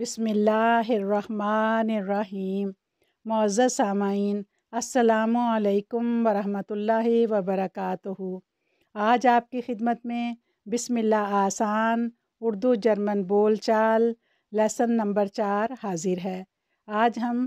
बिसमीम मुआज़ सामाइन असलकम वरहमल वबरक आज आपकी खिदमत में बिसमिल्ला आसान उर्दू जर्मन बोलचाल लेसन नंबर चार हाजिर है आज हम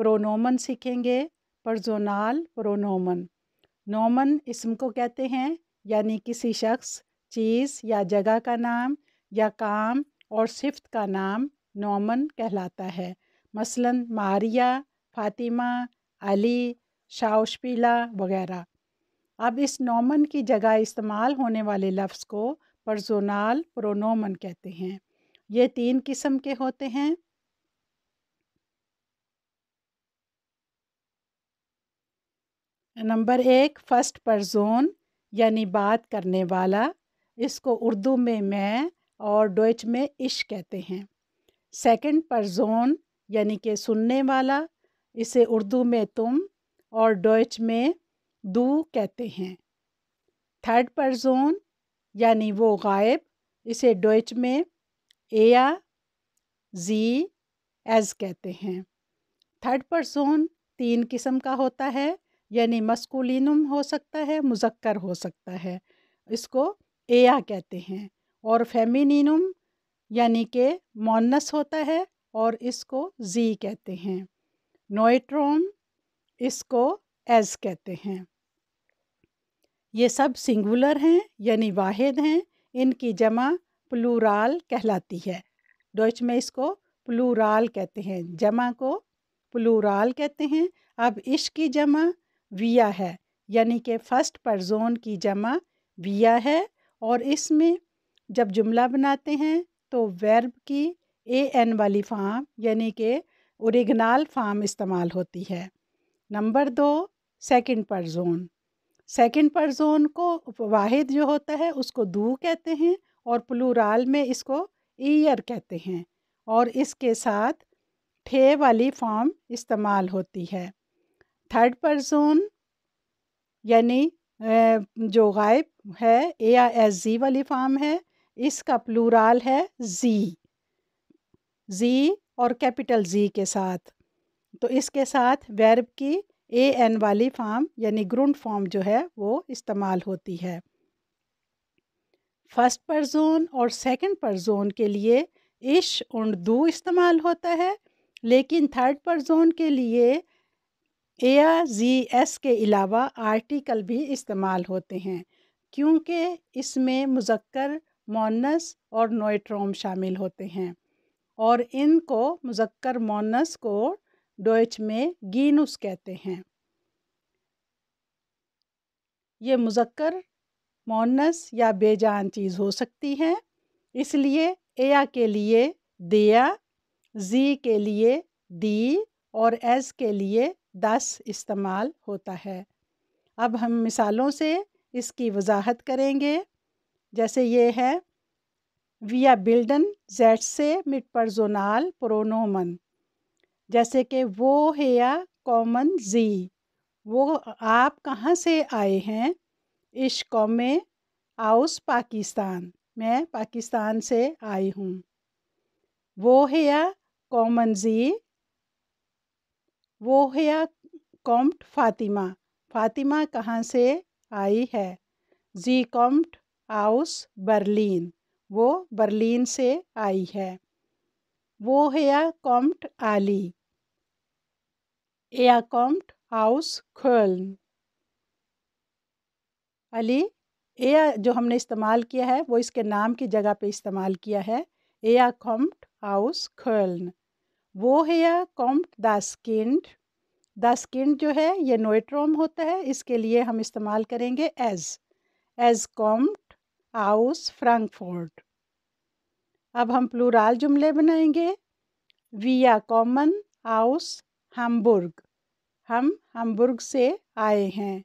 प्रोनोमन सीखेंगे परजोनाल प्रोनोमन नोमन इसम को कहते हैं यानी किसी शख्स चीज़ या जगह का नाम या काम और सिफ्त का नाम नौमन कहलाता है मसलन मारिया फातिमा अली शाउशपीला वगैरह अब इस नौमन की जगह इस्तेमाल होने वाले लफ्ज़ को परजोनाल प्रोनोमन कहते हैं ये तीन किस्म के होते हैं नंबर एक फर्स्ट परजोन यानी बात करने वाला इसको उर्दू में मैं और डोच में इश कहते हैं सेकंड परजोन यानी कि सुनने वाला इसे उर्दू में तुम और डोइच में दू कहते हैं थर्ड परजोन यानी वो गायब इसे डोइच में एया जी एज कहते हैं थर्ड परसोन तीन किस्म का होता है यानी मस्कुलिनम हो सकता है मुजक्कर हो सकता है इसको एया कहते हैं और फेमिनिनम यानी कि मोनस होता है और इसको जी कहते हैं नोएट्रोम इसको एज कहते हैं ये सब सिंगुलर हैं यानी वाहिद हैं इनकी जमा प्लूराल कहलाती है डोच में इसको प्लूराल कहते हैं जमा को प्लूराल कहते हैं अब इश की जमा विया है यानी कि फर्स्ट परजोन की जमा विया है और इसमें जब जुमला बनाते हैं तो वर्ब की ए एन वाली फार्म यानी कि ओरिजिनल फार्म इस्तेमाल होती है नंबर दो सेकंड पर जोन सेकंड पर जोन को वाहिद जो होता है उसको दू कहते हैं और प्लूराल में इसको ईयर कहते हैं और इसके साथ ठे वाली फॉर्म इस्तेमाल होती है थर्ड परसोन यानी जो गायब है ए या एस जी वाली फॉर्म है इसका प्लूराल है जी जी और कैपिटल जी के साथ तो इसके साथ वर्ब की ए एन वाली फॉर्म यानी ग्रुंड फॉर्म जो है वो इस्तेमाल होती है फर्स्ट परजोन और सेकंड परजोन के लिए इश उंड दू इस्तेमाल होता है लेकिन थर्ड परजोन के लिए ए जी एस के अलावा आर्टिकल भी इस्तेमाल होते हैं क्योंकि इसमें मुजक्कर मोनस और नोएट्रोम शामिल होते हैं और इनको मुजक्कर मोनस को डोइच में गीनुस कहते हैं ये मुजक्कर मोनस या बेजान चीज़ हो सकती है इसलिए एया के लिए दिया जी के लिए दी और एस के लिए दस इस्तेमाल होता है अब हम मिसालों से इसकी वजाहत करेंगे जैसे ये है विया बिल्डन जेट से मिट पर जोनाल प्रोनोमन जैसे कि वो हेया कॉमन जी वो आप कहाँ से आए हैं इश कौमे आउस पाकिस्तान मैं पाकिस्तान से आई हूँ वो हेया कॉमन जी वो हेया कॉम्ट फातिमा फातिमा कहाँ से आई है जी कॉम्ट आउस बर्लिन वो बर्लिन से आई है वो हेया कॉम्ट आली एया कॉम्ट आउस खोल्न अली ए जो हमने इस्तेमाल किया है वो इसके नाम की जगह पे इस्तेमाल किया है एया कॉम्ट आउस खोल्न वो या कॉम्ट द स्किंड द स्किंड जो है ये नोएट्रोम होता है इसके लिए हम इस्तेमाल करेंगे एज एज कॉम्ट आउस फ्रैंकफोर्ट अब हम प्लूराल जुमले बनाएंगे विया कॉमन हाउस हमबुर्ग हम हमबुर्ग से आए हैं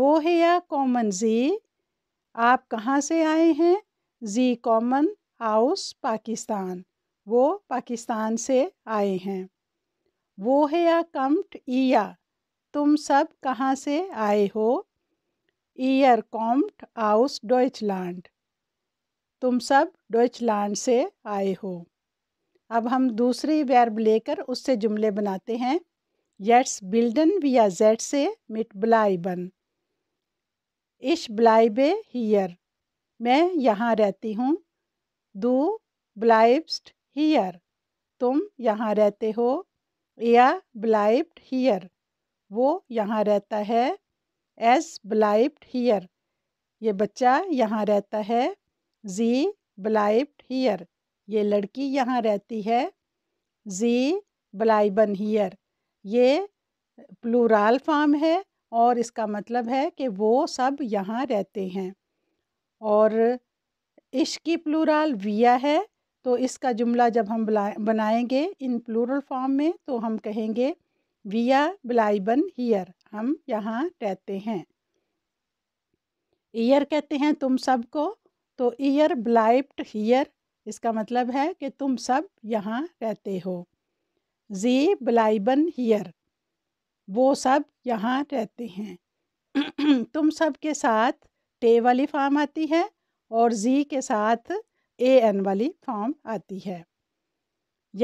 वो है या कॉमन जी आप कहाँ से आए हैं जी कॉमन हाउस पाकिस्तान वो पाकिस्तान से आए हैं वो है या कम्ट ईया तुम सब कहाँ से आए हो ईयर कॉम्प्ट आउस डोइचलैंड तुम सब डोइचलैंड से आए हो अब हम दूसरी वैर्ब लेकर उससे जुमले बनाते हैं येट्स बिल्डन विया जेट से मिट ब्लाइबन इश ब्लाइबे हीयर मैं यहाँ रहती हूँ दू ब्लाइब्स्ट हीयर तुम यहाँ रहते हो या ब्लाइब्ड हीयर वो यहाँ रहता है एस ब्लाइब्ड हीयर ये बच्चा यहाँ रहता है जी ब्लाइब्ड हीयर ये लड़की यहाँ रहती है जी ब्लाइबन हीयर ये प्लूराल फॉर्म है और इसका मतलब है कि वो सब यहाँ रहते हैं और इश्क की प्लूराल विया है तो इसका जुमला जब हम बनाएंगे इन प्लूरल फॉर्म में तो हम कहेंगे विया बिलाइबन हियर हम यहाँ रहते हैं ईयर कहते हैं तुम सबको तो ईयर ब्लाइप्ट हियर इसका मतलब है कि तुम सब यहाँ रहते हो जी ब्लाइबन हियर वो सब यहाँ रहते हैं तुम सब के साथ टे वाली फॉर्म आती है और जी के साथ ए एन वाली फॉर्म आती है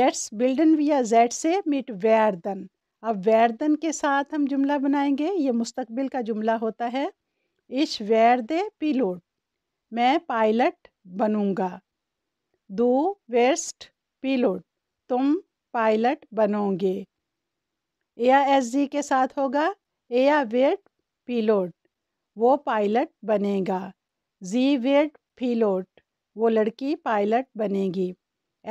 येट्स बिल्डन विया जेड से मिट वेयर दन अब वैरदन के साथ हम जुमला बनाएंगे ये मुस्तकबिल का जुमला होता है इश वैरदे पीलोट मैं पायलट बनूंगा दो वेस्ट पीलोट तुम पायलट बनोगे एया एस जी के साथ होगा एया वेट पीलोट वो पायलट बनेगा जी वेट फीलोट वो लड़की पायलट बनेगी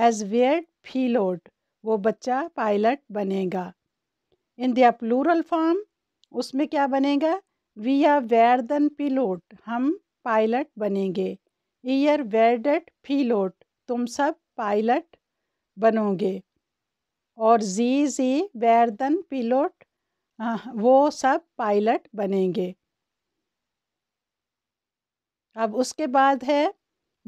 एज वेट फीलोट वो बच्चा पायलट बनेगा इन दिया प्लूरल फॉर्म उसमें क्या बनेगा वी आर दन पिलोट हम पायलट बनेंगे ईयर वेरडेट फीलोट तुम सब पायलट बनोगे और जी जी दन पिलोट वो सब पायलट बनेंगे अब उसके बाद है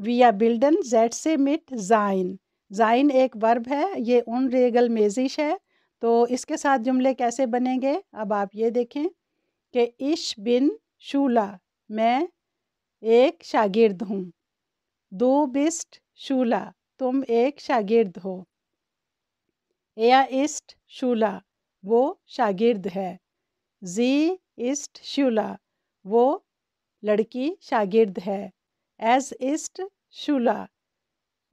वी आर बिल्डन जेड से मिट जाइन जाइन एक वर्ब है ये उन रेगल मेजिश है तो इसके साथ जुमले कैसे बनेंगे अब आप ये देखें कि इश बिन शूला मैं एक शागिर्द हूँ दो बिस्ट शूला तुम एक शागिर्द हो या इस्ट शूला वो शागिर्द है जी इस्ट शूला वो लड़की शागिर्द है एज इस्ट शूला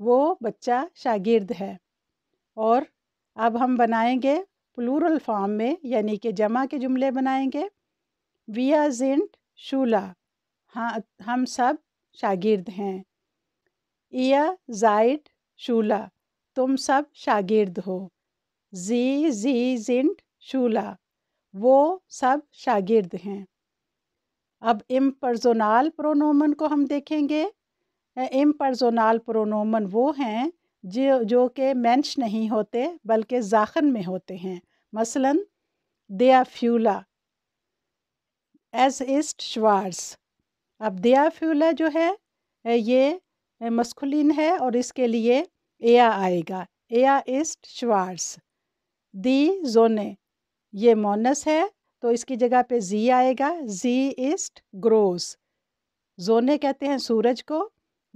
वो बच्चा शागिर्द है और अब हम बनाएंगे प्लूरल फॉर्म में यानी कि जमा के जुमले बनाएंगे विया जिंट शूला हाँ हम सब शागिर्द हैं इया जाइड शूला तुम सब शागिर्द हो जी जी जिंट शूला वो सब शागिर्द हैं अब इम पर्जोनाल प्रोनोमन को हम देखेंगे इम प्रोनोमन वो हैं जो जो कि मैंश नहीं होते बल्कि जाखन में होते हैं मसलन दिया फ्यूला एज इस्ट श्वार्स अब दिया फ्यूला जो है ये मस्कुलिन है और इसके लिए एया आएगा एया इस्ट श्वार्स दी जोने ये मोनस है तो इसकी जगह पे जी आएगा जी इस्ट ग्रोस जोने कहते हैं सूरज को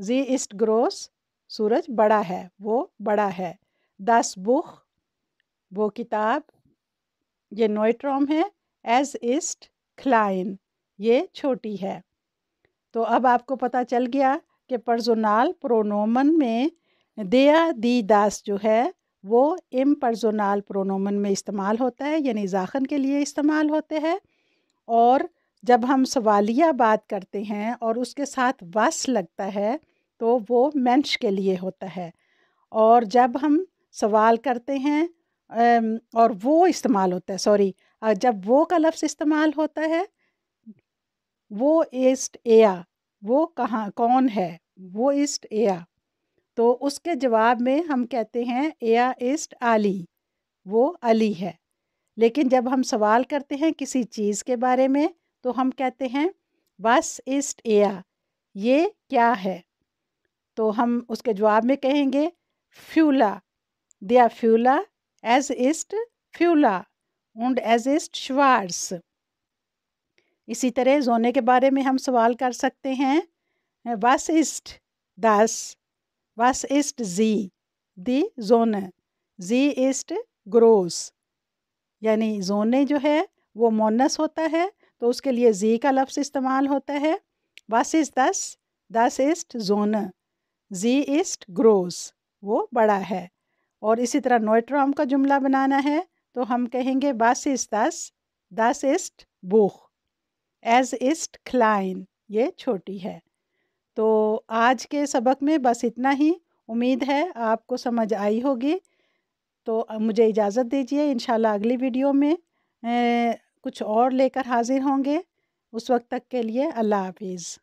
जी इस्ट ग्रोस सूरज बड़ा है वो बड़ा है दस बुख वो किताब ये नोइट्रॉम है एज इस्ट खलाइन ये छोटी है तो अब आपको पता चल गया कि पर्जोनाल प्रोनोमन में दया दी दास जो है वो इम पर्जोनाल प्रोनोमन में इस्तेमाल होता है यानी जाखन के लिए इस्तेमाल होते हैं और जब हम सवालिया बात करते हैं और उसके साथ वस लगता है तो वो मेंश के लिए होता है और जब हम सवाल करते हैं और वो इस्तेमाल होता है सॉरी जब वो का लफ्ज़ इस्तेमाल होता है वो इस्ट एया वो कहाँ कौन है वो इस्ट एया तो उसके जवाब में हम कहते हैं एया इस्ट आली वो अली है लेकिन जब हम सवाल करते हैं किसी चीज़ के बारे में तो हम कहते हैं बस इस्ट एया ये क्या है तो हम उसके जवाब में कहेंगे फ्यूला दे आर फ्यूला एज इस्ट फ्यूला उन्ड एज इस्ट श्वार्स इसी तरह जोने के बारे में हम सवाल कर सकते हैं वस इस्ट दस वस इस्ट जी दी जोन जी इस्ट ग्रोस यानी जोने जो है वो मोनस होता है तो उसके लिए जी का लफ्ज़ इस्तेमाल होता है वस इज़ दस दस इस्ट जोन जी इस्ट ग्रोस वो बड़ा है और इसी तरह नोट्राम का जुमला बनाना है तो हम कहेंगे बास इस्ट दस दस इस्ट बुख एज इस्ट खलाइन ये छोटी है तो आज के सबक में बस इतना ही उम्मीद है आपको समझ आई होगी तो मुझे इजाज़त दीजिए इन अगली वीडियो में ए, कुछ और लेकर हाजिर होंगे उस वक्त तक के लिए अल्लाह हाफिज़